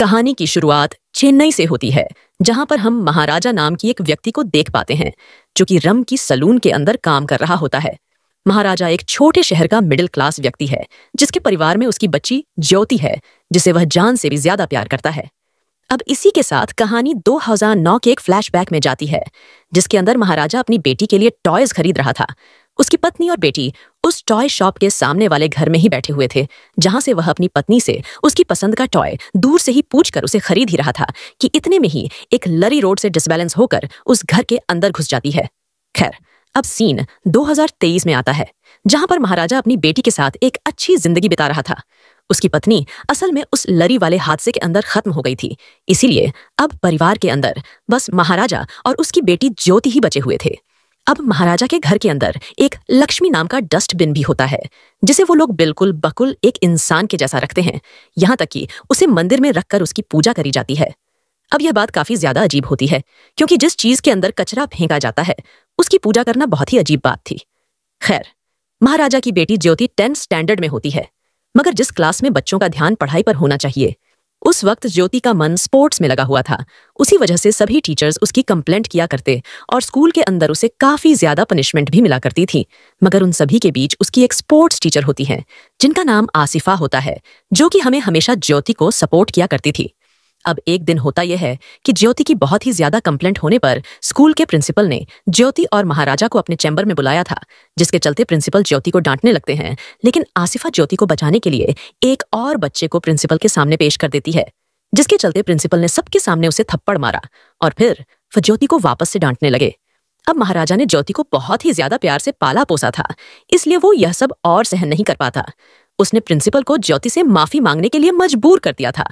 कहानी की शुरुआत चेन्नई से होती है जहां पर हम महाराजा नाम की एक व्यक्ति को देख पाते हैं जो कि रम की सलून के अंदर काम कर रहा होता है महाराजा एक छोटे शहर का मिडिल क्लास व्यक्ति है जिसके परिवार में उसकी बच्ची ज्योति है जिसे वह जान से भी ज्यादा प्यार करता है अब इसी के साथ कहानी 2009 के एक फ्लैशबैक में जाती है जिसके अंदर महाराजा अपनी बेटी के लिए टॉयज खरीद रहा था उसकी पत्नी और बेटी उस टॉय शॉप के सामने वाले घर में ही बैठे हुए थे जहां से वह अपनी पत्नी से उसकी पसंद का टॉय दूर से ही पूछकर उसे खरीद ही रहा था कि इतने में ही एक लरी रोड से डिसबैलेंस होकर उस घर के अंदर घुस जाती है खैर अब सीन 2023 में आता है जहां पर महाराजा अपनी बेटी के साथ एक अच्छी जिंदगी बिता रहा था उसकी पत्नी असल में उस लरी वाले हादसे के अंदर खत्म हो गई थी इसीलिए अब परिवार के अंदर बस महाराजा और उसकी बेटी ज्योति ही बचे हुए थे अब महाराजा के घर के अंदर एक लक्ष्मी नाम का डस्टबिन भी होता है जिसे वो लोग बिल्कुल बकुल एक इंसान के जैसा रखते हैं यहाँ तक कि उसे मंदिर में रखकर उसकी पूजा करी जाती है अब यह बात काफी ज्यादा अजीब होती है क्योंकि जिस चीज के अंदर कचरा फेंका जाता है उसकी पूजा करना बहुत ही अजीब बात थी खैर महाराजा की बेटी ज्योति टेंथ स्टैंडर्ड में होती है मगर जिस क्लास में बच्चों का ध्यान पढ़ाई पर होना चाहिए उस वक्त ज्योति का मन स्पोर्ट्स में लगा हुआ था उसी वजह से सभी टीचर्स उसकी कंप्लेंट किया करते और स्कूल के अंदर उसे काफी ज्यादा पनिशमेंट भी मिला करती थी मगर उन सभी के बीच उसकी एक स्पोर्ट्स टीचर होती है जिनका नाम आसिफा होता है जो कि हमें हमेशा ज्योति को सपोर्ट किया करती थी अब एक दिन होता यह है कि ज्योति की बहुत ही ज्यादा कंप्लेंट होने पर स्कूल के प्रिंसिपल ने ज्योति और महाराजा को अपने चैम्बर में बुलाया था जिसके चलते प्रिंसिपल ज्योति को डांटने लगते हैं लेकिन आसिफा ज्योति को बचाने के लिए एक और बच्चे को प्रिंसिपल के सामने पेश कर देती है जिसके चलते प्रिंसिपल ने सबके सामने उसे थप्पड़ मारा और फिर वह ज्योति को वापस से डांटने लगे अब महाराजा ने ज्योति को बहुत ही ज्यादा प्यार से पाला पोसा था इसलिए वो यह सब और सहन नहीं कर पाता उसने प्रिंसिपल को ज्योति से माफी मांगने के लिए मजबूर कर दिया था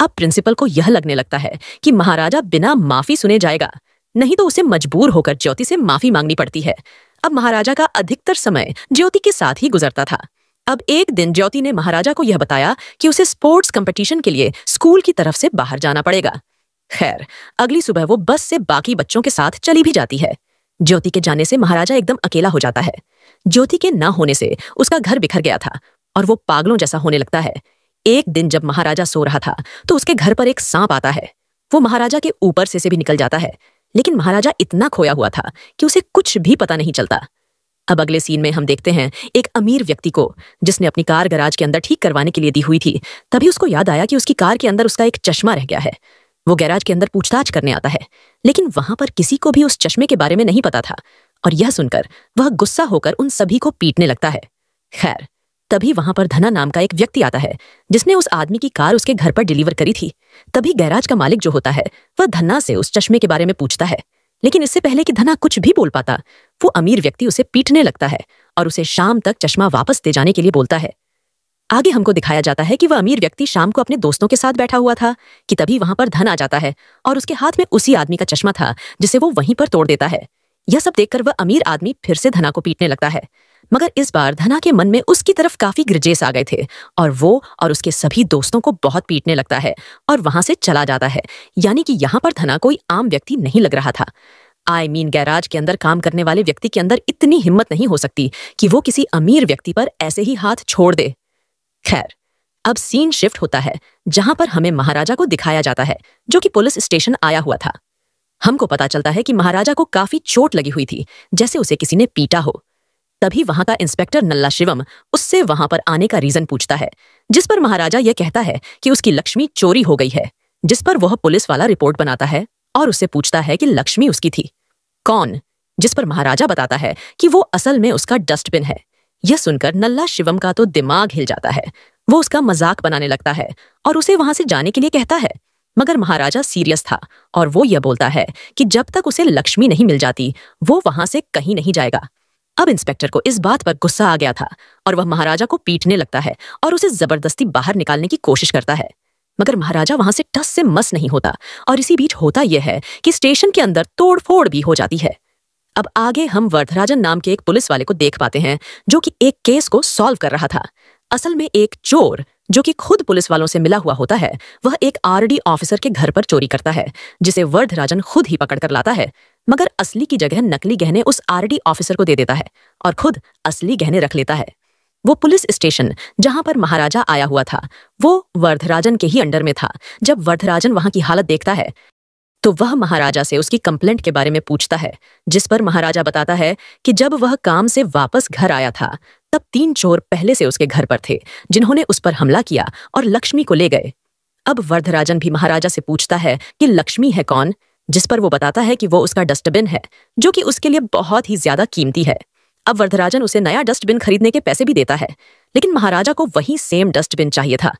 अब प्रिंसिपल को यह लगने लगता है कि महाराजा बिना माफी सुने जाएगा नहीं तो उसे मजबूर होकर ज्योति से माफी मांगनी पड़ती है अब महाराजा का अधिकतर समय ज्योति के साथ ही गुजरता था अब एक दिन ज्योति ने महाराजा को यह बताया कि उसे स्पोर्ट्स कंपटीशन के लिए स्कूल की तरफ से बाहर जाना पड़ेगा खैर अगली सुबह वो बस से बाकी बच्चों के साथ चली भी जाती है ज्योति के जाने से महाराजा एकदम अकेला हो जाता है ज्योति के ना होने से उसका घर बिखर गया था और वो पागलों जैसा होने लगता है एक दिन जब महाराजा सो रहा था तो उसके घर पर एक सांप आता है वो महाराजा के ऊपर से, से भी निकल जाता है लेकिन महाराजा इतना खोया हुआ था कि उसे कुछ भी पता नहीं चलता अब अगले सीन में हम देखते हैं एक अमीर व्यक्ति को जिसने अपनी कार गराज के अंदर ठीक करवाने के लिए दी हुई थी तभी उसको याद आया कि उसकी कार के अंदर उसका एक चश्मा रह गया है वो गैराज के अंदर पूछताछ करने आता है लेकिन वहां पर किसी को भी उस चश्मे के बारे में नहीं पता था और यह सुनकर वह गुस्सा होकर उन सभी को पीटने लगता है खैर तभी वहां पर धना नाम का एक व्यक्ति आता है जिसने उस आदमी की कार उसके घर पर डिलीवर करी थी तभी गैराज का मालिक जो होता है वह धना से उस चश्मे के बारे में पूछता है लेकिन इससे पहले कि धना कुछ भी बोल पाता वो अमीर व्यक्ति उसे पीटने लगता है और उसे शाम तक चश्मा वापस दे जाने के लिए बोलता है आगे हमको दिखाया जाता है कि वह अमीर व्यक्ति शाम को अपने दोस्तों के साथ बैठा हुआ था कि तभी वहां पर धन आ जाता है और उसके हाथ में उसी आदमी का चश्मा था जिसे वो वहीं पर तोड़ देता है यह सब देखकर वह अमीर आदमी फिर से धना को पीटने लगता है मगर इस बार धना के मन में उसकी तरफ काफी ग्रजेस आ गए थे और वो और उसके सभी दोस्तों को बहुत पीटने लगता है और वहां से चला जाता है यानी कि यहाँ पर धना कोई आम व्यक्ति नहीं लग रहा था आई मीन गैराज के अंदर काम करने वाले व्यक्ति के अंदर इतनी हिम्मत नहीं हो सकती कि वो किसी अमीर व्यक्ति पर ऐसे ही हाथ छोड़ दे खैर अब सीन शिफ्ट होता है जहां पर हमें महाराजा को दिखाया जाता है जो कि पुलिस स्टेशन आया हुआ था हमको पता चलता है कि महाराजा को काफी चोट लगी हुई थी जैसे उसे किसी ने पीटा हो तभी वहां का इंस्पेक्टर नल्ला शिवम उससे वहां पर आने का रीजन पूछता है जिस पर महाराजा यह कहता है कि उसकी लक्ष्मी चोरी हो गई है जिस पर वह पुलिस वाला रिपोर्ट बनाता है और उससे पूछता है कि लक्ष्मी उसकी थी कौन जिस पर महाराजा बताता है कि वो असल में उसका डस्टबिन है यह सुनकर नल्ला शिवम का तो दिमाग हिल जाता है वो उसका मजाक बनाने लगता है और उसे वहां से जाने के लिए कहता है मगर महाराजा सीरियस था और वो यह बोलता है कि जब तक उसे लक्ष्मी नहीं मिल जाती वो वहां से कहीं नहीं जाएगा अब इंस्पेक्टर को इस बात पर गुस्सा आ गया था और वह महाराजा को पीटने लगता है और उसे जबरदस्ती बाहर निकालने की कोशिश करता है मगर महाराजा वहां से टस से मस नहीं होता और इसी बीच होता यह है कि स्टेशन के अंदर तोड़फोड़ भी हो जाती है अब आगे हम वर्धराजन नाम के एक पुलिस वाले को देख पाते हैं जो कि एक केस को सॉल्व कर रहा था असल में एक चोर जो कि खुद पुलिस वालों से मिला हुआ होता है वह एक आरडी ऑफिसर के घर पर चोरी करता है जिसे वर्ध राजन खुद ही पकड़ कर लाता है मगर असली की जगह नकली गहने उस आरडी ऑफिसर को दे देता है और खुद असली गहने रख लेता है वो पुलिस स्टेशन जहां पर महाराजा आया हुआ था वो वर्धराजन के ही अंडर में था जब वर्धराजन वहां की हालत देखता है तो वह महाराजा से उसकी कंप्लेंट के बारे में पूछता है जिस पर महाराजा बताता है कि जब वह काम से वापस घर आया था तब तीन चोर पहले से उसके घर पर थे जिन्होंने उस पर हमला किया और लक्ष्मी को ले गए अब वर्धराजन भी महाराजा से पूछता है कि लक्ष्मी है कौन जिस पर वो बताता है कि वो उसका डस्टबिन है जो कि उसके लिए बहुत ही ज्यादा कीमती है अब वर्धराजन उसे नया डस्टबिन खरीदने के पैसे भी देता है लेकिन महाराजा को वही सेम डस्टबिन चाहिए था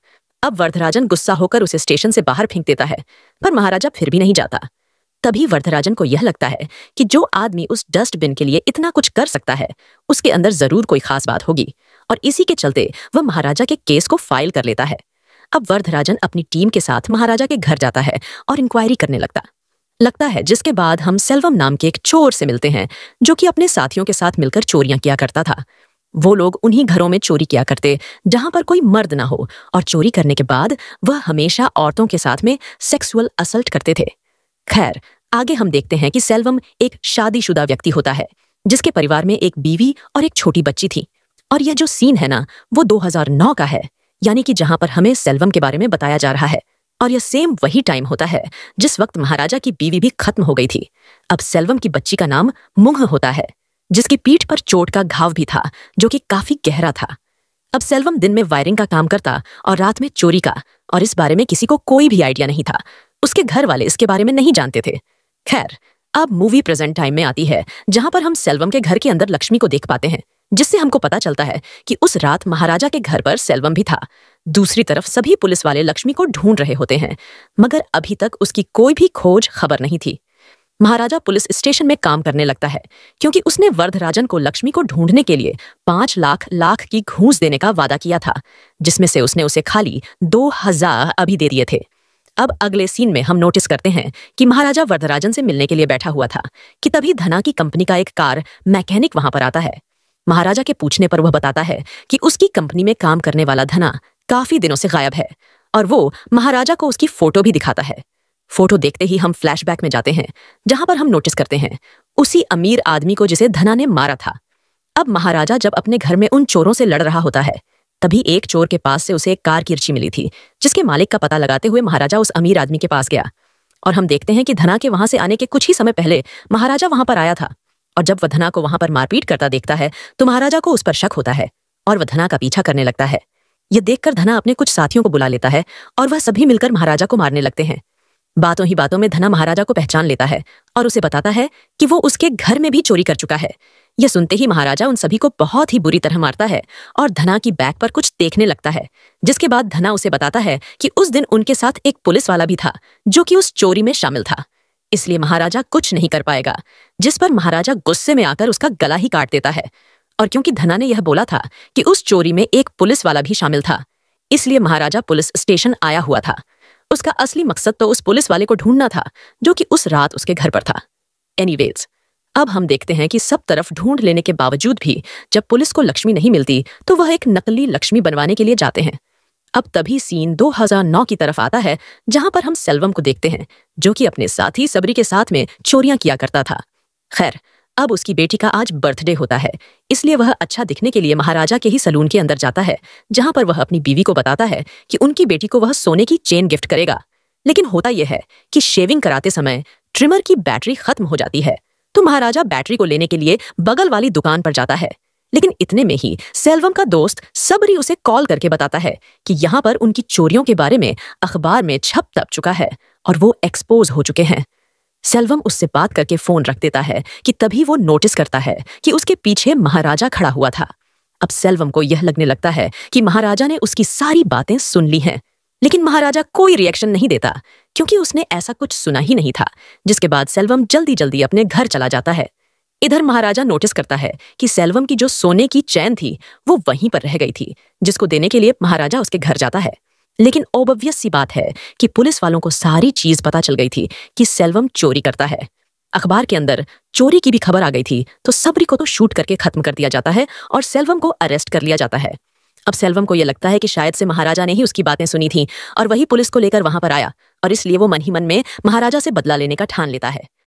अब वर्धराजन गुस्सा होकर उसे स्टेशन से बाहर फेंक देता है पर महाराजा फिर भी नहीं जाता तभी वर्धराजन को यह लगता है कि जो आदमी उस डस्टबिन के लिए इतना कुछ कर सकता है उसके अंदर जरूर कोई खास बात होगी और इसी के चलते वह महाराजा के केस को फाइल कर लेता है अब वर्धराजन अपनी टीम के साथ महाराजा के घर जाता है और इंक्वायरी करने लगता लगता है जिसके बाद हम सेल्वम नाम के एक चोर से मिलते हैं जो कि अपने साथियों के साथ मिलकर चोरियां किया करता था वो लोग उन्हीं घरों में चोरी किया करते जहां पर कोई मर्द ना हो और चोरी करने के बाद वह हमेशा औरतों के साथ में सेक्सुअल असल्ट करते थे खैर आगे हम देखते हैं कि सेल्वम एक शादीशुदा व्यक्ति होता है जिसके परिवार में एक बीवी और एक छोटी बच्ची थी और यह जो सीन है ना वो 2009 का है यानी कि जहां पर हमें सेल्वम के बारे में बताया जा रहा है और यह सेम वही टाइम होता है जिस वक्त महाराजा की बीवी भी खत्म हो गई थी अब सेल्वम की बच्ची का नाम मुंह होता है जिसकी पीठ पर चोट का घाव भी था जो कि काफी गहरा था अब सेल्वम दिन में वायरिंग का काम करता और रात में चोरी का और इस बारे में किसी को कोई भी आइडिया नहीं था उसके घर वाले इसके बारे में नहीं जानते थे खैर अब मूवी प्रेजेंट टाइम में आती है जहां पर हम सेल्वम के घर के अंदर लक्ष्मी को देख पाते हैं जिससे हमको पता चलता है कि उस रात महाराजा के घर पर सेल्वम भी था दूसरी तरफ सभी पुलिस वाले लक्ष्मी को ढूंढ रहे होते हैं मगर अभी तक उसकी कोई भी खोज खबर नहीं थी महाराजा पुलिस स्टेशन में काम करने लगता है क्योंकि उसने वर्धराजन को लक्ष्मी को ढूंढने के लिए पांच लाख लाख की घूस देने का वादा किया था जिसमें से उसने उसे खाली दो हजार अभी दे दिए थे अब अगले सीन में हम नोटिस करते हैं कि महाराजा वर्धराजन से मिलने के लिए बैठा हुआ था कि तभी धना की कंपनी का एक कार मैकेनिक वहां पर आता है महाराजा के पूछने पर वह बताता है कि उसकी कंपनी में काम करने वाला धना काफी दिनों से गायब है और वो महाराजा को उसकी फोटो भी दिखाता है फोटो देखते ही हम फ्लैशबैक में जाते हैं जहां पर हम नोटिस करते हैं उसी अमीर आदमी को जिसे धना ने मारा था अब महाराजा जब अपने घर में उन चोरों से लड़ रहा होता है तभी एक चोर के पास से उसे एक कार किरची मिली थी जिसके मालिक का पता लगाते हुए महाराजा उस अमीर आदमी के पास गया और हम देखते हैं कि धना के वहां से आने के कुछ ही समय पहले महाराजा वहां पर आया था और जब वह धना को वहां पर मारपीट करता देखता है तो महाराजा को उस पर शक होता है और वह धना का पीछा करने लगता है यह देखकर धना अपने कुछ साथियों को बुला लेता है और वह सभी मिलकर महाराजा को मारने लगते हैं बातों ही बातों में धना महाराजा को पहचान लेता है और उसे बताता है कि वो उसके घर में भी चोरी कर चुका है यह सुनते ही महाराजा उन सभी को बहुत ही बुरी तरह मारता है और धना की बैग पर कुछ देखने लगता है जिसके बाद धना उसे बताता है कि उस दिन उनके साथ एक पुलिस वाला भी था जो कि उस चोरी में शामिल था इसलिए महाराजा कुछ नहीं कर पाएगा जिस पर महाराजा गुस्से में आकर उसका गला ही काट देता है और क्योंकि धना ने यह बोला था कि उस चोरी में एक पुलिस वाला भी शामिल था इसलिए महाराजा पुलिस स्टेशन आया हुआ था उसका असली मकसद तो उस पुलिस वाले को ढूंढना था जो कि उस रात उसके घर पर था एनी anyway, अब हम देखते हैं कि सब तरफ ढूंढ लेने के बावजूद भी जब पुलिस को लक्ष्मी नहीं मिलती तो वह एक नकली लक्ष्मी बनवाने के लिए जाते हैं अब तभी सीन 2009 की तरफ आता है जहां पर हम सेल्वम को देखते हैं जो कि अपने साथी सबरी के साथ में चोरियां किया करता था खैर अब उसकी बेटी का आज बर्थडे होता है इसलिए वह अच्छा दिखने के लिए महाराजा के ही सलून के अंदर जाता है जहां पर वह अपनी बीवी को बताता है कि उनकी बेटी को वह सोने की चेन गिफ्ट करेगा लेकिन होता यह है कि शेविंग कराते समय ट्रिमर की बैटरी खत्म हो जाती है तो महाराजा बैटरी को लेने के लिए बगल वाली दुकान पर जाता है लेकिन इतने में ही सेल्वम का दोस्त सबरी उसे कॉल करके बताता है कि यहाँ पर उनकी चोरियों के बारे में अखबार में छप तप चुका है और वो एक्सपोज हो चुके हैं सेल्वम उससे बात करके फोन रख देता है कि तभी वो नोटिस करता है कि उसके पीछे महाराजा खड़ा हुआ था अब सेल्वम को यह लगने लगता है कि महाराजा ने उसकी सारी बातें सुन ली हैं लेकिन महाराजा कोई रिएक्शन नहीं देता क्योंकि उसने ऐसा कुछ सुना ही नहीं था जिसके बाद सेल्वम जल्दी जल्दी अपने घर चला जाता है इधर महाराजा नोटिस करता है कि सेल्वम की जो सोने की चैन थी वो वहीं पर रह गई थी जिसको देने के लिए महाराजा उसके घर जाता है लेकिन ओबवियस सी बात है कि पुलिस वालों को सारी चीज पता चल गई थी कि सेल्वम चोरी करता है अखबार के अंदर चोरी की भी खबर आ गई थी तो सबरी को तो शूट करके खत्म कर दिया जाता है और सेल्वम को अरेस्ट कर लिया जाता है अब सेल्वम को यह लगता है कि शायद से महाराजा ने ही उसकी बातें सुनी थीं और वही पुलिस को लेकर वहां पर आया और इसलिए वो मन ही मन में महाराजा से बदला लेने का ठान लेता है